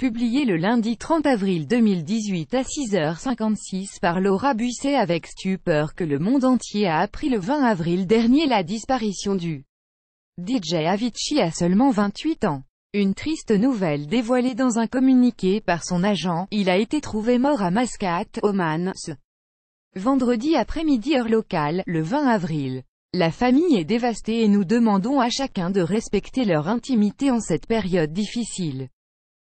publié le lundi 30 avril 2018 à 6h56 par Laura Busset avec stupeur que le monde entier a appris le 20 avril dernier la disparition du DJ Avicii à seulement 28 ans. Une triste nouvelle dévoilée dans un communiqué par son agent, il a été trouvé mort à Mascate, Oman, vendredi après-midi heure locale, le 20 avril. La famille est dévastée et nous demandons à chacun de respecter leur intimité en cette période difficile.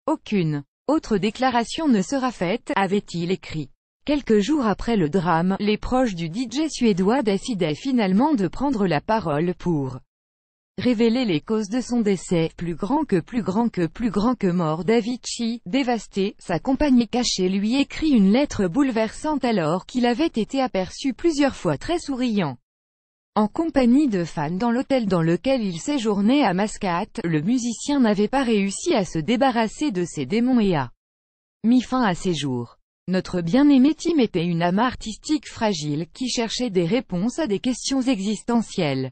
Aucune autre déclaration ne sera faite, avait-il écrit. Quelques jours après le drame, les proches du DJ suédois décidaient finalement de prendre la parole pour révéler les causes de son décès, plus grand que plus grand que plus grand que mort Davichi, dévasté, sa compagnie cachée lui écrit une lettre bouleversante alors qu'il avait été aperçu plusieurs fois très souriant. En compagnie de fans dans l'hôtel dans lequel il séjournait à Mascate, le musicien n'avait pas réussi à se débarrasser de ses démons et a mis fin à ses jours. Notre bien-aimé Tim était une âme artistique fragile qui cherchait des réponses à des questions existentielles.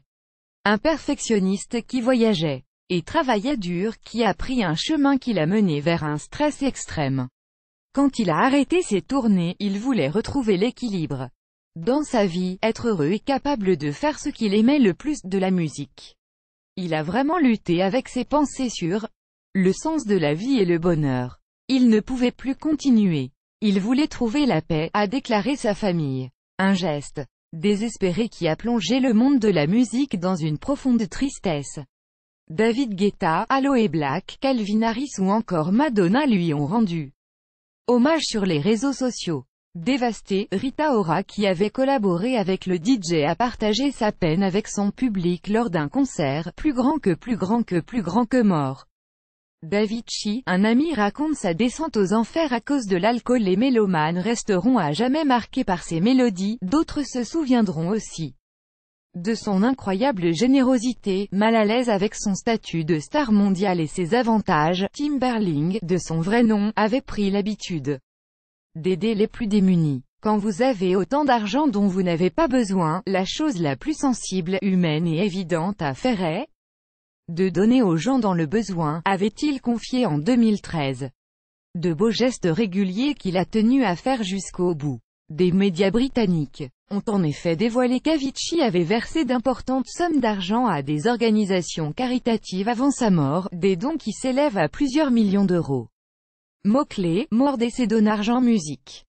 Un perfectionniste qui voyageait et travaillait dur, qui a pris un chemin qui l'a mené vers un stress extrême. Quand il a arrêté ses tournées, il voulait retrouver l'équilibre. Dans sa vie, être heureux et capable de faire ce qu'il aimait le plus, de la musique. Il a vraiment lutté avec ses pensées sur le sens de la vie et le bonheur. Il ne pouvait plus continuer. Il voulait trouver la paix, a déclaré sa famille. Un geste désespéré qui a plongé le monde de la musique dans une profonde tristesse. David Guetta, Aloe Black, Calvin Harris ou encore Madonna lui ont rendu hommage sur les réseaux sociaux. Dévasté, Rita Ora qui avait collaboré avec le DJ a partagé sa peine avec son public lors d'un concert, plus grand que plus grand que plus grand que mort. Davichi, un ami raconte sa descente aux enfers à cause de l'alcool les mélomanes resteront à jamais marqués par ses mélodies, d'autres se souviendront aussi de son incroyable générosité, mal à l'aise avec son statut de star mondiale et ses avantages, Tim Berling, de son vrai nom, avait pris l'habitude d'aider les plus démunis. Quand vous avez autant d'argent dont vous n'avez pas besoin, la chose la plus sensible, humaine et évidente à faire est de donner aux gens dans le besoin, avait-il confié en 2013. De beaux gestes réguliers qu'il a tenu à faire jusqu'au bout. Des médias britanniques ont en effet dévoilé qu'Avici avait versé d'importantes sommes d'argent à des organisations caritatives avant sa mort, des dons qui s'élèvent à plusieurs millions d'euros. Mot-clé, clés mort d'essai d'argent musique.